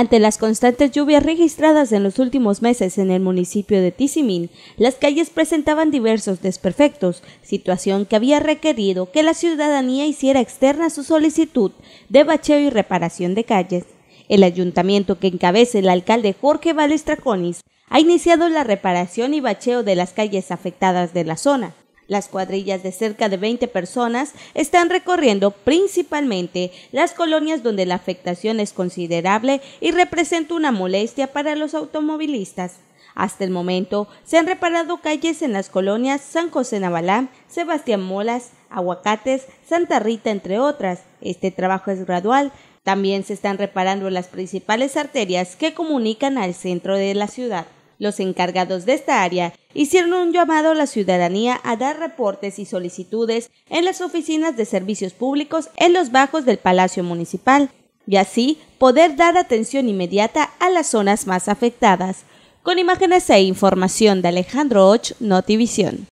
Ante las constantes lluvias registradas en los últimos meses en el municipio de Tizimín, las calles presentaban diversos desperfectos, situación que había requerido que la ciudadanía hiciera externa su solicitud de bacheo y reparación de calles. El ayuntamiento que encabece el alcalde Jorge Valestraconis ha iniciado la reparación y bacheo de las calles afectadas de la zona, las cuadrillas de cerca de 20 personas están recorriendo principalmente las colonias donde la afectación es considerable y representa una molestia para los automovilistas. Hasta el momento se han reparado calles en las colonias San José Navalá, Sebastián Molas, Aguacates, Santa Rita, entre otras. Este trabajo es gradual. También se están reparando las principales arterias que comunican al centro de la ciudad. Los encargados de esta área hicieron un llamado a la ciudadanía a dar reportes y solicitudes en las oficinas de servicios públicos en los bajos del Palacio Municipal y así poder dar atención inmediata a las zonas más afectadas. Con imágenes e información de Alejandro Och, Notivisión.